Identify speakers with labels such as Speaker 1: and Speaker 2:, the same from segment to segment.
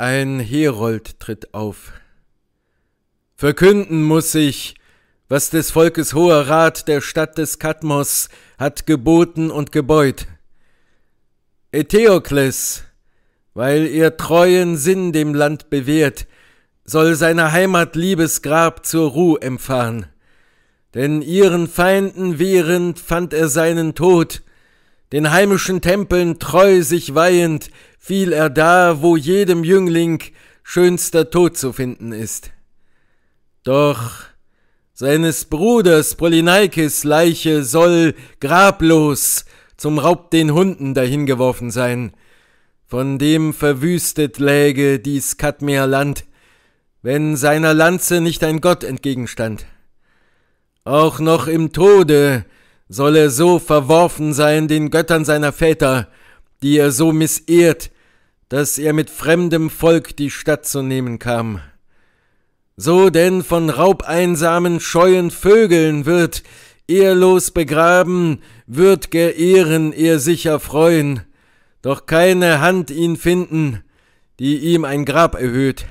Speaker 1: Ein Herold tritt auf. Verkünden muß ich, was des Volkes hoher Rat der Stadt des Kadmos hat geboten und gebeut. Eteokles, weil ihr treuen Sinn dem Land bewährt, soll seine Heimat Liebesgrab zur Ruh empfahen. Denn ihren Feinden wehrend fand er seinen Tod, den heimischen Tempeln treu sich weihend, fiel er da, wo jedem Jüngling schönster Tod zu finden ist. Doch seines Bruders Polyneikes Leiche soll grablos zum Raub den Hunden dahingeworfen sein, von dem verwüstet läge dies Kadmeerland, wenn seiner Lanze nicht ein Gott entgegenstand. Auch noch im Tode soll er so verworfen sein den Göttern seiner Väter, die er so missehrt, dass er mit fremdem Volk die Stadt zu nehmen kam. So denn von raubeinsamen, scheuen Vögeln wird, ehrlos begraben, wird geehren er sicher freuen, doch keine Hand ihn finden, die ihm ein Grab erhöht,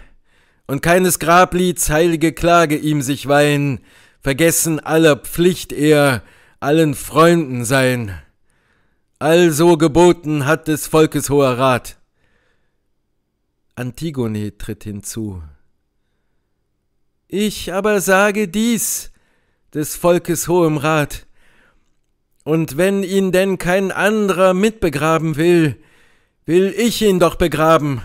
Speaker 1: und keines Grablieds heilige Klage ihm sich weihen, vergessen aller Pflicht er, allen Freunden sein. Also geboten hat des Volkes hoher Rat. Antigone tritt hinzu. Ich aber sage dies des Volkes hohem Rat. Und wenn ihn denn kein anderer mitbegraben will, will ich ihn doch begraben,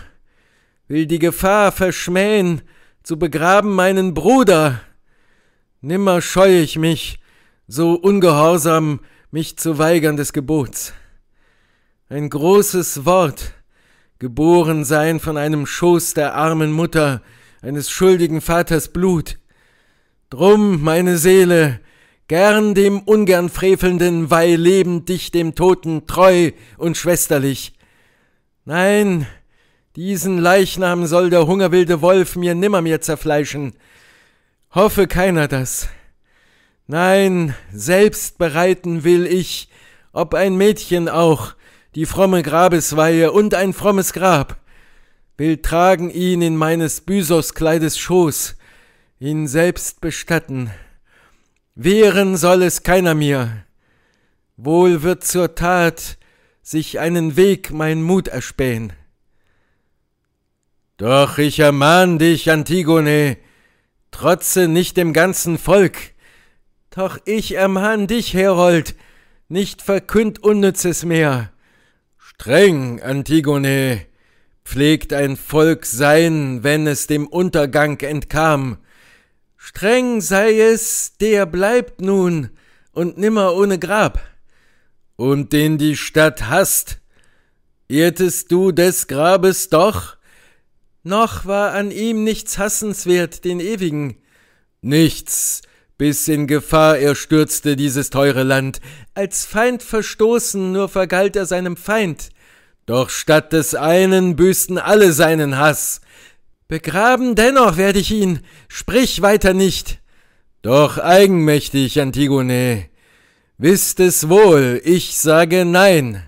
Speaker 1: will die Gefahr verschmähen, zu begraben meinen Bruder. Nimmer scheue ich mich, so ungehorsam mich zu weigern des Gebots. Ein großes Wort, geboren sein von einem Schoß der armen Mutter, eines schuldigen Vaters Blut. Drum, meine Seele, gern dem ungern Frevelnden, weil lebend dich dem Toten treu und schwesterlich. Nein, diesen Leichnam soll der hungerwilde Wolf mir nimmermehr zerfleischen. Hoffe keiner das. Nein, selbst bereiten will ich, ob ein Mädchen auch, die fromme Grabesweihe und ein frommes Grab. Will tragen ihn in meines Bysos-Kleides Schoß, ihn selbst bestatten. Wehren soll es keiner mir. Wohl wird zur Tat sich einen Weg mein Mut erspähen. Doch ich ermahn dich, Antigone, trotze nicht dem ganzen Volk. Doch ich ermahn dich, Herold, nicht verkünd Unnützes mehr. Streng, Antigone, pflegt ein Volk sein, wenn es dem Untergang entkam. Streng sei es, der bleibt nun und nimmer ohne Grab. Und den die Stadt hasst, irrtest du des Grabes doch? Noch war an ihm nichts hassenswert, den ewigen. Nichts, bis in Gefahr er stürzte dieses teure Land, als Feind verstoßen, nur vergalt er seinem Feind. Doch statt des einen büßten alle seinen Hass. Begraben dennoch werde ich ihn, sprich weiter nicht. Doch eigenmächtig, Antigone, wisst es wohl, ich sage nein.